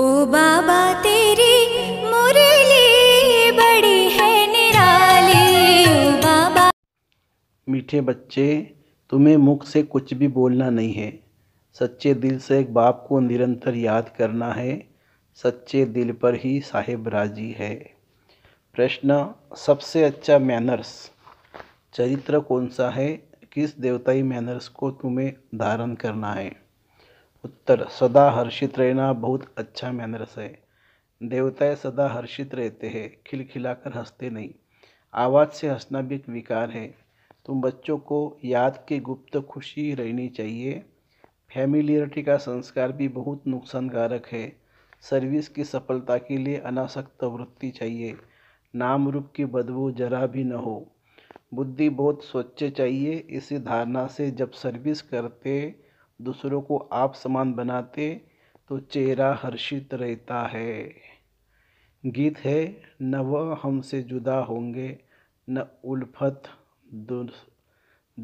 ओ बाबा तेरी मुरली बड़ी है निराली ओ बाबा मीठे बच्चे तुम्हें मुख से कुछ भी बोलना नहीं है सच्चे दिल से एक बाप को निरंतर याद करना है सच्चे दिल पर ही साहेब राजी है प्रश्न सबसे अच्छा मैनर्स चरित्र कौन सा है किस देवताई मैनर्स को तुम्हें धारण करना है उत्तर सदा हर्षित रहना बहुत अच्छा मैनर्स है देवताएं सदा हर्षित रहते हैं खिलखिलाकर हंसते नहीं आवाज़ से हंसना भी एक विकार है तुम बच्चों को याद के गुप्त खुशी रहनी चाहिए फैमिलियरिटी का संस्कार भी बहुत नुकसानकारक है सर्विस की सफलता के लिए अनासक्त वृत्ति चाहिए नाम रूप की बदबू जरा भी न हो बुद्धि बहुत स्वच्छ चाहिए इसी धारणा से जब सर्विस करते दूसरों को आप समान बनाते तो चेहरा हर्षित रहता है गीत है न वह हमसे जुदा होंगे न उल्फत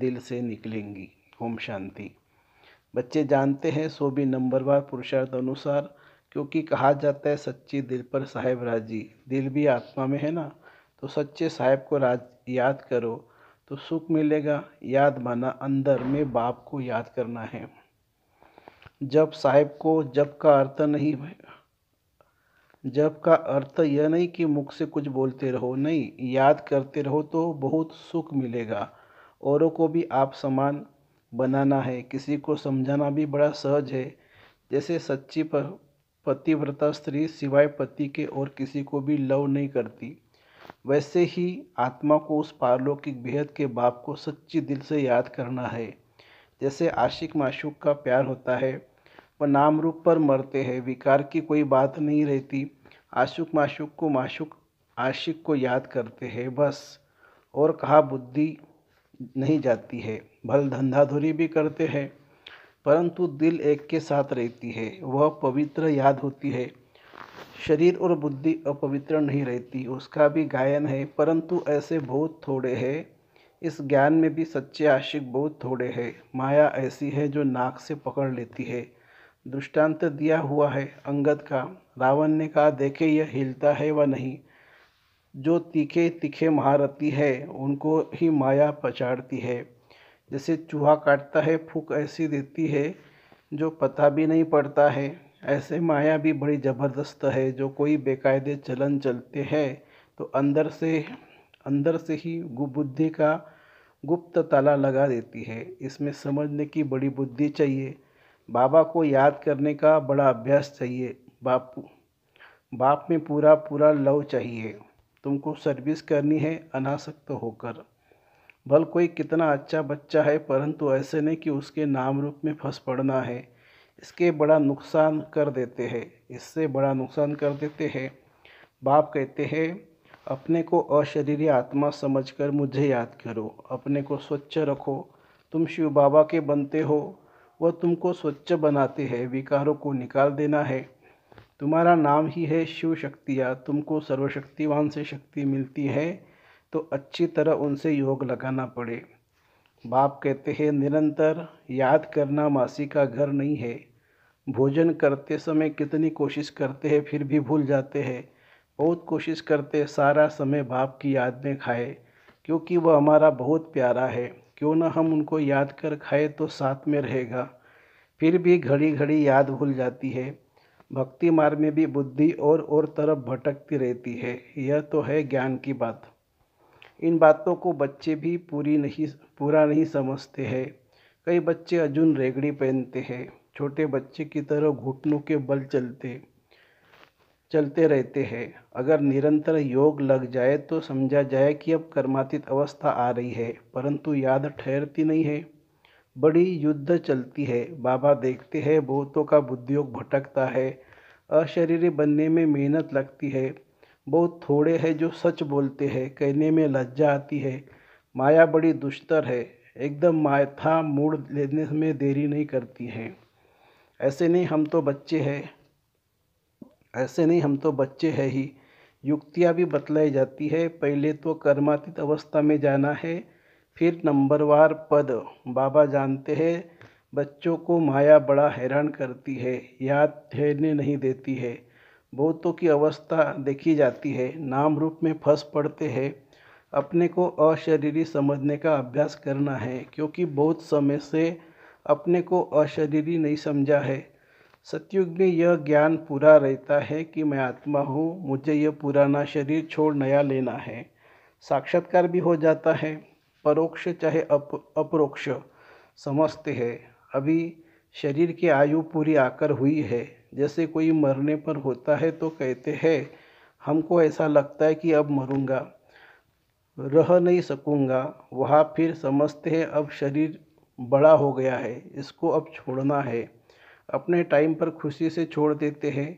दिल से निकलेंगी ओम शांति बच्चे जानते हैं सो भी नंबर पुरुषार्थ अनुसार क्योंकि कहा जाता है सच्ची दिल पर साहेब राजी दिल भी आत्मा में है ना तो सच्चे साहेब को राज याद करो तो सुख मिलेगा याद माना अंदर में बाप को याद करना है जब साहिब को जब का अर्थ नहीं जब का अर्थ यह नहीं कि मुख से कुछ बोलते रहो नहीं याद करते रहो तो बहुत सुख मिलेगा औरों को भी आप समान बनाना है किसी को समझाना भी बड़ा सहज है जैसे सच्ची पतिव्रता स्त्री सिवाय पति के और किसी को भी लव नहीं करती वैसे ही आत्मा को उस पारलौकिक बेहद के बाप को सच्ची दिल से याद करना है जैसे आशिक माशूक का प्यार होता है वह नाम रूप पर मरते हैं विकार की कोई बात नहीं रहती आशुक माशुक को माशुक आशिक को याद करते हैं बस और कहा बुद्धि नहीं जाती है भल धंधाधुरी भी करते हैं परंतु दिल एक के साथ रहती है वह पवित्र याद होती है शरीर और बुद्धि अपवित्र नहीं रहती उसका भी गायन है परंतु ऐसे बहुत थोड़े हैं इस ज्ञान में भी सच्चे आशिक बहुत थोड़े हैं माया ऐसी है जो नाक से पकड़ लेती है दृष्टांत दिया हुआ है अंगद का रावण ने कहा देखे यह हिलता है व नहीं जो तीखे तीखे महारथी है उनको ही माया पछाड़ती है जैसे चूहा काटता है फूक ऐसी देती है जो पता भी नहीं पड़ता है ऐसे माया भी बड़ी ज़बरदस्त है जो कोई बेकायदे चलन चलते हैं तो अंदर से अंदर से ही बुद्धि का गुप्त ताला लगा देती है इसमें समझने की बड़ी बुद्धि चाहिए बाबा को याद करने का बड़ा अभ्यास चाहिए बाप बाप में पूरा पूरा लव चाहिए तुमको सर्विस करनी है अनासक्त होकर भल कोई कितना अच्छा बच्चा है परंतु ऐसे नहीं कि उसके नाम रूप में फंस पड़ना है इसके बड़ा नुकसान कर देते हैं इससे बड़ा नुकसान कर देते हैं बाप कहते हैं अपने को अशरीरी आत्मा समझकर मुझे याद करो अपने को स्वच्छ रखो तुम शिव बाबा के बनते हो वह तुमको स्वच्छ बनाते हैं विकारों को निकाल देना है तुम्हारा नाम ही है शिव शक्तियाँ तुमको सर्वशक्तिवान से शक्ति मिलती है तो अच्छी तरह उनसे योग लगाना पड़े बाप कहते हैं निरंतर याद करना मासी का घर नहीं है भोजन करते समय कितनी कोशिश करते हैं फिर भी भूल जाते हैं बहुत कोशिश करते सारा समय बाप की याद में खाए क्योंकि वह हमारा बहुत प्यारा है क्यों ना हम उनको याद कर खाए तो साथ में रहेगा फिर भी घड़ी घड़ी याद भूल जाती है भक्ति मार्ग में भी बुद्धि और और तरफ भटकती रहती है यह तो है ज्ञान की बात इन बातों को बच्चे भी पूरी नहीं पूरा नहीं समझते हैं कई बच्चे अर्जुन रेगड़ी पहनते हैं छोटे बच्चे की तरह घुटनों के बल चलते चलते रहते हैं अगर निरंतर योग लग जाए तो समझा जाए कि अब कर्मातीत अवस्था आ रही है परंतु याद ठहरती नहीं है बड़ी युद्ध चलती है बाबा देखते हैं बहुतों का बुद्धियोग भटकता है अशरीरी बनने में मेहनत लगती है बहुत थोड़े हैं जो सच बोलते हैं कहने में लज्जा आती है माया बड़ी दुष्तर है एकदम माथा मूड लेने में देरी नहीं करती है ऐसे नहीं हम तो बच्चे हैं ऐसे नहीं हम तो बच्चे हैं ही युक्तियाँ भी बतलाई जाती है पहले तो कर्मातीत अवस्था में जाना है फिर नंबरवार पद बाबा जानते हैं बच्चों को माया बड़ा हैरान करती है याद ठहरने नहीं देती है बहुतों की अवस्था देखी जाती है नाम रूप में फंस पड़ते हैं अपने को अशरीरी समझने का अभ्यास करना है क्योंकि बहुत समय से अपने को अशरीरी नहीं समझा है सतयुग में यह ज्ञान पूरा रहता है कि मैं आत्मा हूँ मुझे यह पुराना शरीर छोड़ नया लेना है साक्षात्कार भी हो जाता है परोक्ष चाहे अप अपरोक्ष समझते हैं अभी शरीर की आयु पूरी आकर हुई है जैसे कोई मरने पर होता है तो कहते हैं हमको ऐसा लगता है कि अब मरूंगा रह नहीं सकूंगा वहाँ फिर समझते हैं अब शरीर बड़ा हो गया है इसको अब छोड़ना है अपने टाइम पर खुशी से छोड़ देते हैं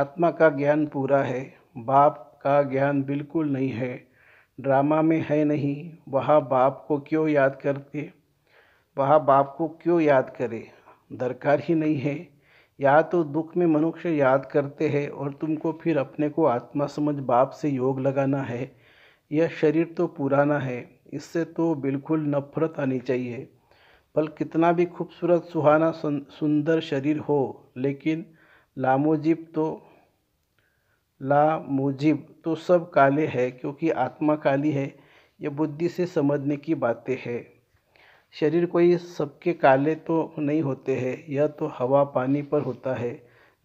आत्मा का ज्ञान पूरा है बाप का ज्ञान बिल्कुल नहीं है ड्रामा में है नहीं वहाँ बाप को क्यों याद करते वहाँ बाप को क्यों याद करे दरकार ही नहीं है या तो दुख में मनुष्य याद करते हैं और तुमको फिर अपने को आत्मा समझ बाप से योग लगाना है यह शरीर तो पुराना है इससे तो बिल्कुल नफरत आनी चाहिए पल कितना भी खूबसूरत सुहाना सुंदर शरीर हो लेकिन लामोजिब तो लामोजिब तो सब काले हैं क्योंकि आत्मा काली है यह बुद्धि से समझने की बातें हैं शरीर कोई सबके काले तो नहीं होते हैं यह तो हवा पानी पर होता है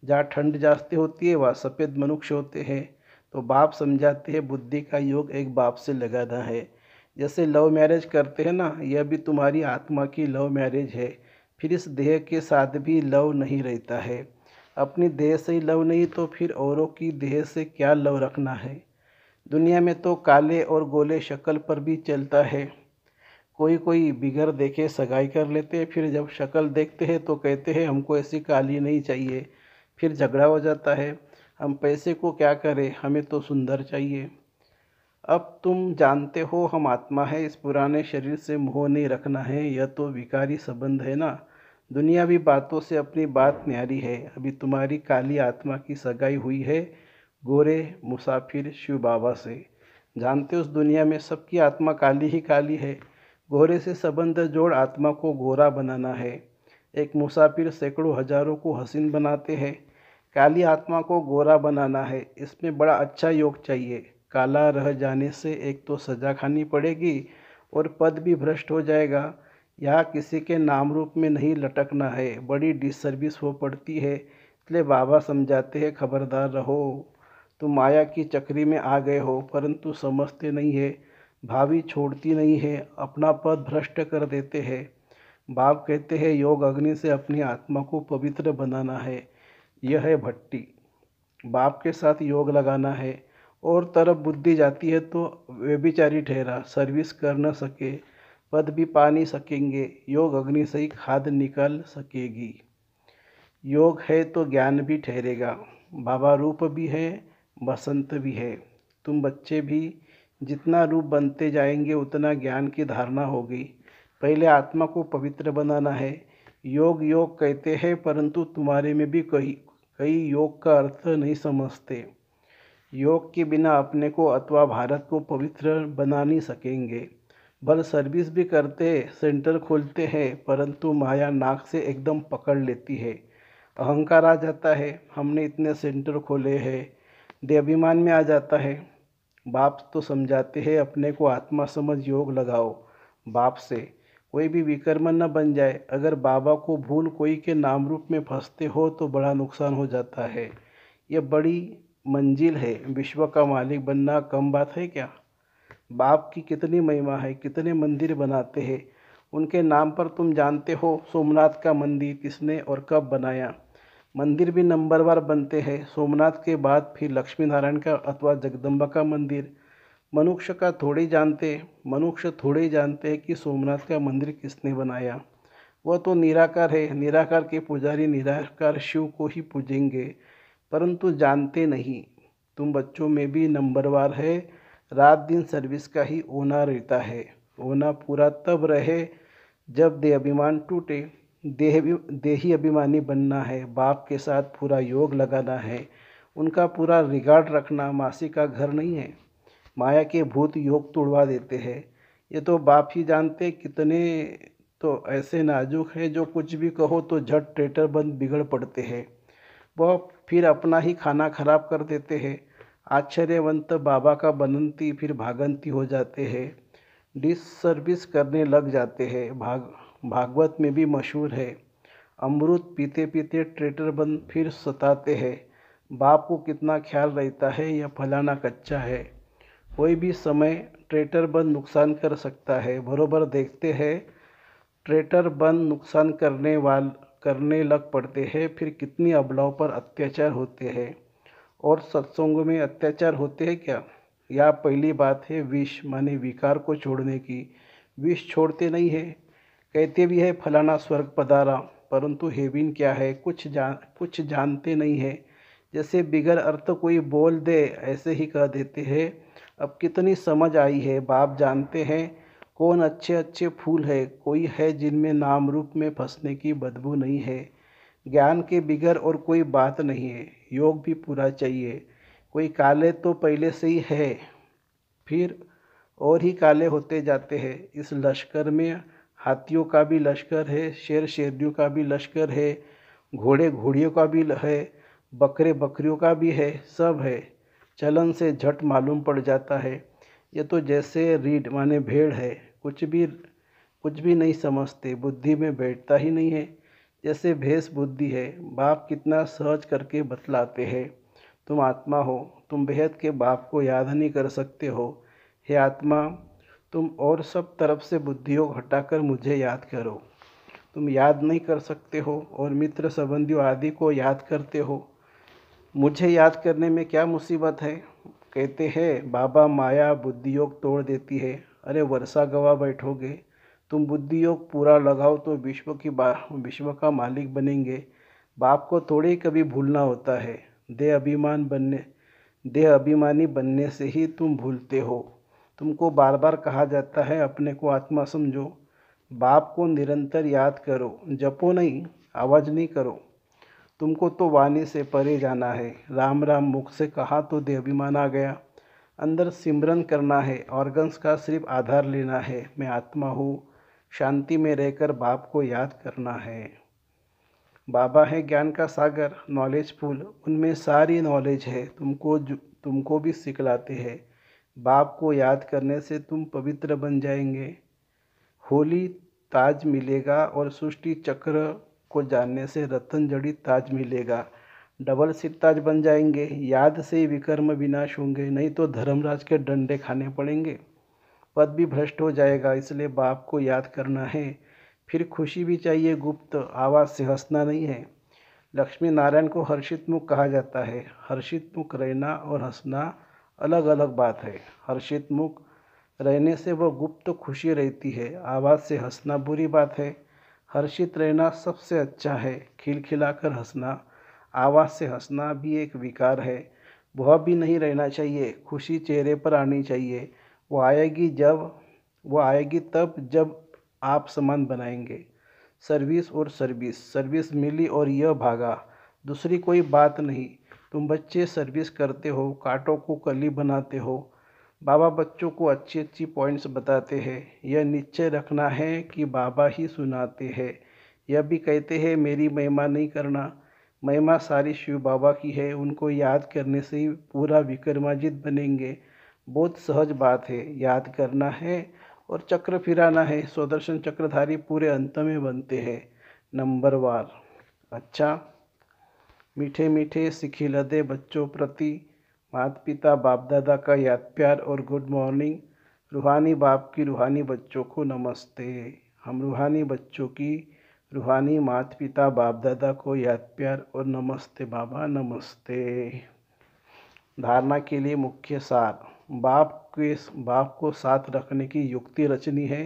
जहाँ ठंड जास्ती होती है वहाँ सफ़ेद मनुष्य होते हैं तो बाप समझाते हैं बुद्धि का योग एक बाप से लगाना है जैसे लव मैरिज करते हैं ना यह भी तुम्हारी आत्मा की लव मैरिज है फिर इस देह के साथ भी लव नहीं रहता है अपनी देह से ही लव नहीं तो फिर औरों की देह से क्या लव रखना है दुनिया में तो काले और गोले शक्ल पर भी चलता है कोई कोई बिगर देखे सगाई कर लेते हैं फिर जब शक्ल देखते हैं तो कहते हैं हमको ऐसी काली नहीं चाहिए फिर झगड़ा हो जाता है हम पैसे को क्या करें हमें तो सुंदर चाहिए अब तुम जानते हो हम आत्मा है इस पुराने शरीर से मोह नहीं रखना है यह तो विकारी संबंध है ना दुनिया भी बातों से अपनी बात न्यारी है अभी तुम्हारी काली आत्मा की सगाई हुई है गोरे मुसाफिर शिव बाबा से जानते उस दुनिया में सबकी आत्मा काली ही काली है गोरे से संबंध जोड़ आत्मा को गोरा बनाना है एक मुसाफिर सैकड़ों हजारों को हसीन बनाते हैं काली आत्मा को गोरा बनाना है इसमें बड़ा अच्छा योग चाहिए काला रह जाने से एक तो सजा खानी पड़ेगी और पद भी भ्रष्ट हो जाएगा यह किसी के नाम रूप में नहीं लटकना है बड़ी डिसर्विस हो पड़ती है इसलिए बाबा समझाते हैं खबरदार रहो तुम माया की चक्री में आ गए हो परंतु समझते नहीं है भावी छोड़ती नहीं है अपना पद भ्रष्ट कर देते हैं बाप कहते हैं योग अग्नि से अपनी आत्मा को पवित्र बनाना है यह है भट्टी बाप के साथ योग लगाना है और तरफ बुद्धि जाती है तो व्यभिचारी ठहरा सर्विस कर न सके पद भी पा नहीं सकेंगे योग अग्नि से ही खाद निकल सकेगी योग है तो ज्ञान भी ठहरेगा बाबा रूप भी है बसंत भी है तुम बच्चे भी जितना रूप बनते जाएंगे उतना ज्ञान की धारणा होगी पहले आत्मा को पवित्र बनाना है योग योग कहते हैं परंतु तुम्हारे में भी कई कई योग का अर्थ नहीं समझते योग के बिना अपने को अथवा भारत को पवित्र बना नहीं सकेंगे बल सर्विस भी करते सेंटर खोलते हैं परंतु माया नाक से एकदम पकड़ लेती है अहंकार आ जाता है हमने इतने सेंटर खोले हैं देभिमान में आ जाता है बाप तो समझाते हैं अपने को आत्मा समझ योग लगाओ बाप से कोई भी विकर्म न बन जाए अगर बाबा को भूल कोई के नाम रूप में फंसते हो तो बड़ा नुकसान हो जाता है यह बड़ी मंजिल है विश्व का मालिक बनना कम बात है क्या बाप की कितनी महिमा है कितने मंदिर बनाते हैं उनके नाम पर तुम जानते हो सोमनाथ का मंदिर किसने और कब बनाया मंदिर भी नंबरवार बनते हैं सोमनाथ के बाद फिर लक्ष्मी नारायण का अथवा जगदम्बा का मंदिर मनुष्य का थोड़े जानते मनुष्य थोड़े जानते हैं कि सोमनाथ का मंदिर किसने बनाया वह तो निराकार है निराकार के पुजारी निराकार शिव को ही पूजेंगे परंतु जानते नहीं तुम बच्चों में भी नंबरवार है रात दिन सर्विस का ही ओना रहता है ओना पूरा तब रहे जब दे अभिमान टूटे देह देही अभिमानी बनना है बाप के साथ पूरा योग लगाना है उनका पूरा रिगार्ड रखना मासी का घर नहीं है माया के भूत योग तोड़वा देते हैं ये तो बाप ही जानते कितने तो ऐसे नाजुक हैं जो कुछ भी कहो तो झट ट्रेटर बंद बिगड़ पड़ते हैं वह फिर अपना ही खाना खराब कर देते हैं आश्चर्यवंत बाबा का बनंती फिर भागंती हो जाते हैं डिस सर्विस करने लग जाते हैं भाग भागवत में भी मशहूर है अमृत पीते पीते ट्रेटर बन फिर सताते हैं बाप को कितना ख्याल रहता है यह फलाना कच्चा है कोई भी समय ट्रेटर बन नुकसान कर सकता है बरोबर देखते हैं ट्रेटर बन नुकसान करने वाल करने लग पड़ते हैं फिर कितनी अबलाव पर अत्याचार होते हैं और सत्संगों में अत्याचार होते हैं क्या या पहली बात है विष माने विकार को छोड़ने की विष छोड़ते नहीं है कहते भी है फलाना स्वर्ग पधारा परंतु हेविन क्या है कुछ जान कुछ जानते नहीं है जैसे बिगर अर्थ कोई बोल दे ऐसे ही कह देते हैं अब कितनी समझ आई है बाप जानते हैं कौन अच्छे अच्छे फूल है कोई है जिनमें नाम रूप में फंसने की बदबू नहीं है ज्ञान के बिगर और कोई बात नहीं है योग भी पूरा चाहिए कोई काले तो पहले से ही है फिर और ही काले होते जाते हैं इस लश्कर में हाथियों का भी लश्कर है शेर शेरियों का भी लश्कर है घोड़े घोड़ियों का भी है बकरे बकरियों का भी है सब है चलन से झट मालूम पड़ जाता है ये तो जैसे रीढ़ माने भेड़ है कुछ भी कुछ भी नहीं समझते बुद्धि में बैठता ही नहीं है जैसे भेष बुद्धि है बाप कितना सहज करके बतलाते हैं तुम आत्मा हो तुम बेहद के बाप को याद नहीं कर सकते हो हे आत्मा तुम और सब तरफ से बुद्धियोग हटाकर मुझे याद करो तुम याद नहीं कर सकते हो और मित्र संबंधियों आदि को याद करते हो मुझे याद करने में क्या मुसीबत है कहते हैं बाबा माया बुद्धियोग तोड़ देती है अरे वर्षा गवा बैठोगे तुम बुद्धियोग पूरा लगाओ तो विश्व की विश्व का मालिक बनेंगे बाप को थोड़े कभी भूलना होता है देह अभिमान बनने देह अभिमानी बनने से ही तुम भूलते हो तुमको बार बार कहा जाता है अपने को आत्मा समझो बाप को निरंतर याद करो जपो नहीं आवाज़ नहीं करो तुमको तो वाणी से परे जाना है राम राम मुख से कहा तो देभिमान आ गया अंदर सिमरन करना है ऑर्गन्स का सिर्फ आधार लेना है मैं आत्मा हूँ शांति में रहकर बाप को याद करना है बाबा है ज्ञान का सागर नॉलेज पुल उनमें सारी नॉलेज है तुमको तुमको भी सिखलाते हैं बाप को याद करने से तुम पवित्र बन जाएंगे होली ताज मिलेगा और सृष्टि चक्र को जानने से रतन जड़ी ताज मिलेगा डबल सिर ताज बन जाएंगे याद से विकर्म विनाश होंगे नहीं तो धर्मराज के डंडे खाने पड़ेंगे पद भी भ्रष्ट हो जाएगा इसलिए बाप को याद करना है फिर खुशी भी चाहिए गुप्त आवाज़ से हंसना नहीं है लक्ष्मी नारायण को हर्षित मुख कहा जाता है हर्षित मुख रहना और हंसना अलग अलग बात है हर्षित मुख रहने से वह गुप्त खुशी रहती है आवाज़ से हंसना बुरी बात है हर्षित रहना सबसे अच्छा है खिलखिलाकर हंसना आवाज़ से हंसना भी एक विकार है वह भी नहीं रहना चाहिए खुशी चेहरे पर आनी चाहिए वो आएगी जब वो आएगी तब जब आप समान बनाएंगे सर्विस और सर्विस सर्विस मिली और यह भागा दूसरी कोई बात नहीं तुम बच्चे सर्विस करते हो कांटों को कली बनाते हो बाबा बच्चों को अच्छी अच्छी पॉइंट्स बताते हैं यह निश्चय रखना है कि बाबा ही सुनाते हैं यह भी कहते हैं मेरी महिमा नहीं करना महिमा सारी शिव बाबा की है उनको याद करने से ही पूरा विक्रमाजित बनेंगे बहुत सहज बात है याद करना है और चक्र फिराना है स्वदर्शन चक्रधारी पूरे अंत में बनते हैं नंबर वार अच्छा मीठे मीठे सिखिलदे बच्चों प्रति मात पिता बाप दादा का याद प्यार और गुड मॉर्निंग रूहानी बाप की रूहानी बच्चों को नमस्ते हम रूहानी बच्चों की रूहानी मात पिता बाप दादा को याद प्यार और नमस्ते बाबा नमस्ते धारणा के लिए मुख्य सार बाप के बाप को साथ रखने की युक्ति रचनी है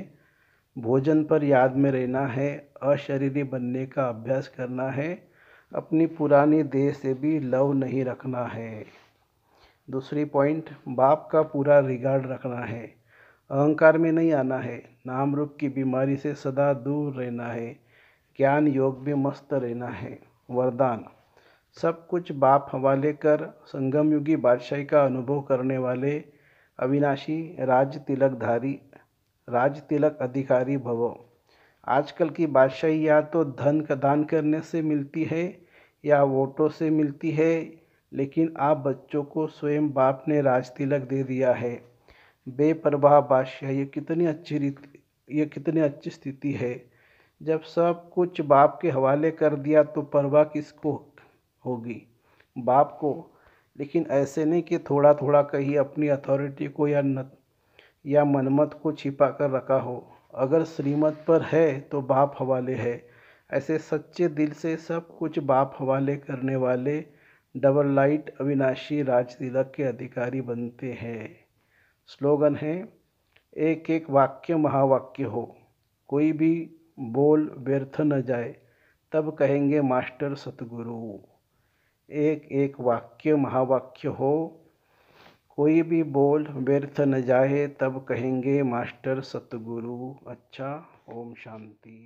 भोजन पर याद में रहना है अशरीरी बनने का अभ्यास करना है अपनी पुरानी देह से भी लव नहीं रखना है दूसरी पॉइंट बाप का पूरा रिगार्ड रखना है अहंकार में नहीं आना है नाम रूप की बीमारी से सदा दूर रहना है ज्ञान योग में मस्त रहना है वरदान सब कुछ बाप हवाले कर संगमयुगी बादशाही का अनुभव करने वाले अविनाशी राज तिलकधारी राज तिलक अधिकारी भवो आजकल की बादशाही या तो धन का दान करने से मिलती है या वोटों से मिलती है लेकिन आप बच्चों को स्वयं बाप ने राज तिलक दे दिया है बेपरवाह बादशाह ये कितनी अच्छी रीति ये कितनी अच्छी स्थिति है जब सब कुछ बाप के हवाले कर दिया तो परवाह किसको होगी बाप को लेकिन ऐसे नहीं कि थोड़ा थोड़ा कहीं अपनी अथॉरिटी को या न या मनमत को छिपा कर रखा हो अगर श्रीमत पर है तो बाप हवाले है ऐसे सच्चे दिल से सब कुछ बाप हवाले करने वाले डबल लाइट अविनाशी राज तिलक के अधिकारी बनते हैं स्लोगन है एक एक वाक्य महावाक्य हो कोई भी बोल व्यर्थ न जाए तब कहेंगे मास्टर सतगुरु एक एक वाक्य महावाक्य हो कोई भी बोल व्यर्थ न जाए तब कहेंगे मास्टर सतगुरु अच्छा ओम शांति